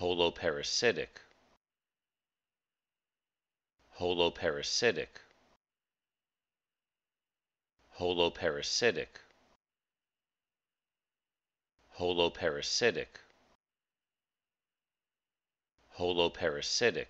holoparasitic holoparasitic holoparasitic holoparasitic holoparasitic